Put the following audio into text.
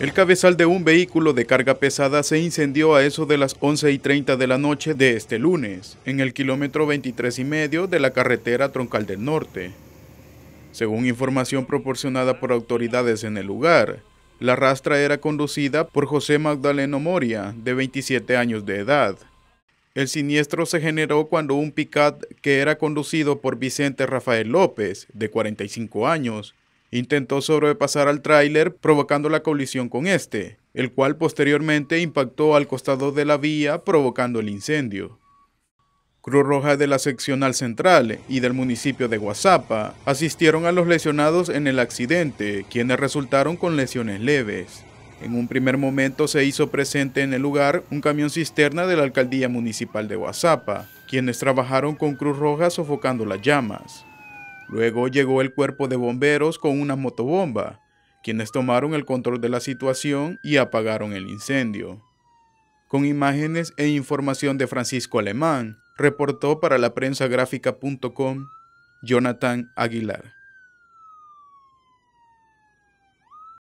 El cabezal de un vehículo de carga pesada se incendió a eso de las 11 y 30 de la noche de este lunes, en el kilómetro 23 y medio de la carretera Troncal del Norte. Según información proporcionada por autoridades en el lugar, la rastra era conducida por José Magdaleno Moria, de 27 años de edad. El siniestro se generó cuando un picat que era conducido por Vicente Rafael López, de 45 años, Intentó sobrepasar al tráiler provocando la colisión con este, el cual posteriormente impactó al costado de la vía provocando el incendio. Cruz Roja de la seccional central y del municipio de Guazapa asistieron a los lesionados en el accidente, quienes resultaron con lesiones leves. En un primer momento se hizo presente en el lugar un camión cisterna de la alcaldía municipal de Guazapa, quienes trabajaron con Cruz Roja sofocando las llamas. Luego llegó el cuerpo de bomberos con una motobomba, quienes tomaron el control de la situación y apagaron el incendio. Con imágenes e información de Francisco Alemán, reportó para la prensa gráfica.com Jonathan Aguilar.